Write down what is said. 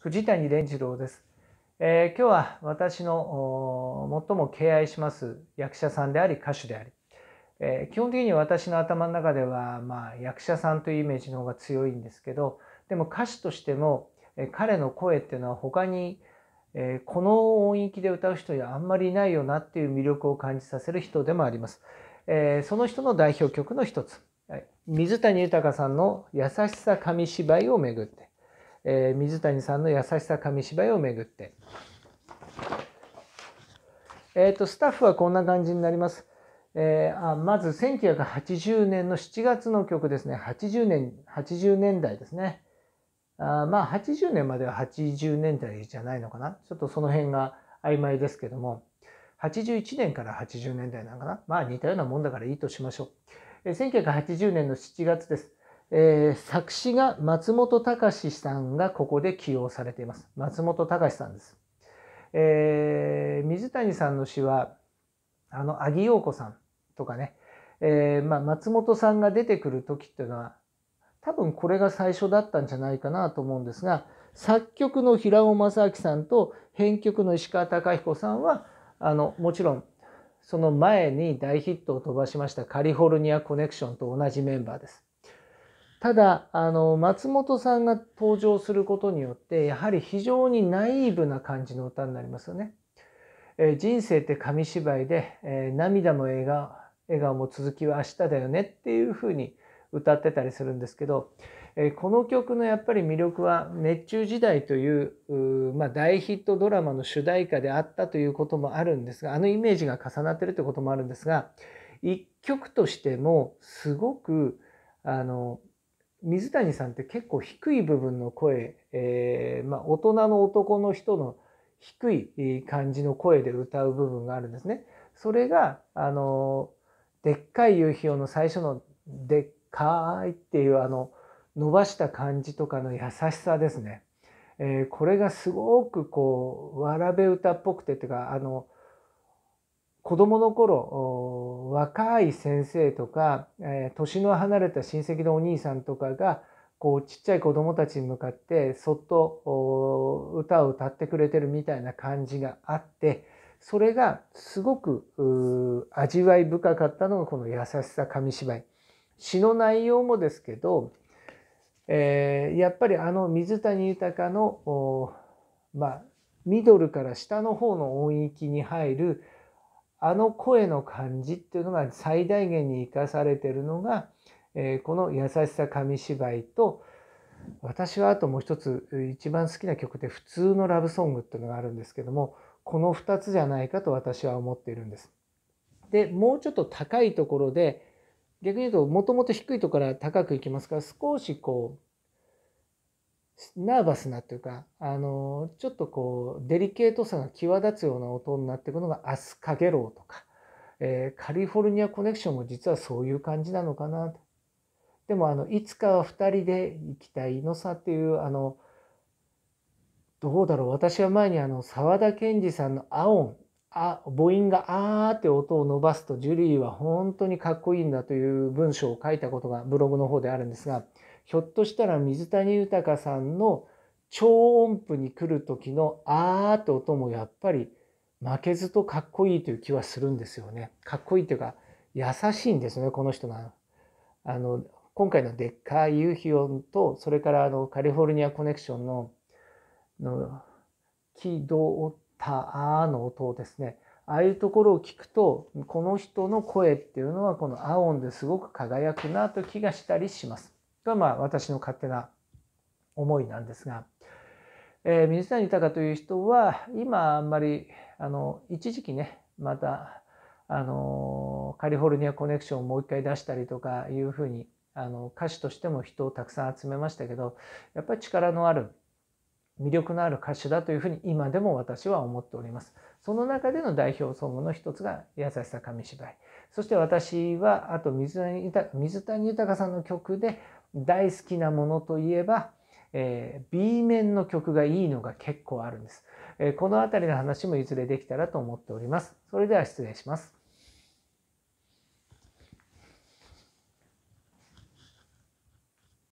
藤谷蓮次郎です、えー、今日は私の最も敬愛します役者さんであり歌手であり、えー、基本的に私の頭の中では、まあ、役者さんというイメージの方が強いんですけどでも歌手としても、えー、彼の声っていうのは他に、えー、この音域で歌う人にはあんまりいないよなっていう魅力を感じさせる人でもあります。えー、その人の代表曲の一つ、はい、水谷豊さんの「優しさ紙芝居」をめぐってえー、水谷さんの優しさ紙芝居をめぐって。えっ、ー、と、スタッフはこんな感じになります。えー、あまず1980年の7月の曲ですね。80年、80年代ですね。あまあ80年までは80年代じゃないのかな。ちょっとその辺が曖昧ですけども。81年から80年代なのかな。まあ似たようなもんだからいいとしましょう。え1980年の7月です。えー、作詞が松本隆さんがここで起用されています。松本隆さんです。えー、水谷さんの詩は、あの、阿木陽子さんとかね、えー、まあ、松本さんが出てくる時っていうのは、多分これが最初だったんじゃないかなと思うんですが、作曲の平尾正明さんと編曲の石川隆彦さんは、あの、もちろん、その前に大ヒットを飛ばしましたカリフォルニアコネクションと同じメンバーです。ただあの松本さんが登場することによってやはり非常にナイーブな感じの歌になりますよね。えー、人生って紙芝居で、えー、涙も笑顔笑顔も続きは明日だよねっていうふうに歌ってたりするんですけど、えー、この曲のやっぱり魅力は「熱中時代」というまあ、大ヒットドラマの主題歌であったということもあるんですがあのイメージが重なってるということもあるんですが一曲としてもすごくあの水谷さんって結構低い部分の声、えー、まあ、大人の男の人の低い感じの声で歌う部分があるんですね。それが、あの、でっかい夕日をの最初のでっかいっていうあの、伸ばした感じとかの優しさですね。えー、これがすごくこう、わらべ歌っぽくてっていうか、あの、子供の頃若い先生とか、えー、年の離れた親戚のお兄さんとかがこうちっちゃい子供たちに向かってそっと歌を歌ってくれてるみたいな感じがあってそれがすごく味わい深かったのがこの「優しさ紙芝居」。詩の内容もですけど、えー、やっぱりあの水谷豊のまあミドルから下の方の音域に入る「あの声の感じっていうのが最大限に生かされてるのが、えー、この「優しさ紙芝居」と私はあともう一つ一番好きな曲で「普通のラブソング」っていうのがあるんですけどもこの2つじゃないかと私は思っているんです。でもうちょっと高いところで逆に言うともともと低いところから高くいきますから少しこうナーバスなというか、あの、ちょっとこう、デリケートさが際立つような音になっていくのがアスカゲロウとか、えー、カリフォルニアコネクションも実はそういう感じなのかなと。でも、あの、いつかは2人で行きたいのさっていう、あの、どうだろう、私は前にあの、沢田研二さんのアオン、あ母音があーって音を伸ばすとジュリーは本当にかっこいいんだという文章を書いたことがブログの方であるんですが、ひょっとしたら水谷豊さんの超音符に来る時のあーって音もやっぱり負けずとかっこいいという気はするんですよね。かっこいいというか優しいんですね、この人が。あの、今回のでっかい夕日ヒと、それからあのカリフォルニアコネクションの、のキたあアの音をですね、ああいうところを聞くと、この人の声っていうのはこの青音ですごく輝くなと気がしたりします。はまあ私の勝手な思いなんですが、えー、水谷豊という人は今あんまりあの一時期ねまたあのカリフォルニアコネクションをもう一回出したりとかいうふうにあの歌手としても人をたくさん集めましたけどやっぱり力のある魅力のある歌手だというふうに今でも私は思っております。その中での代表ソングの一つが「優しさ紙芝居」そして私はあと水谷水谷豊さんの曲で大好きなものといえば、えー、B 面の曲がいいのが結構あるんです。えー、この辺りの話もいずれできたらと思っております。それでは失礼します。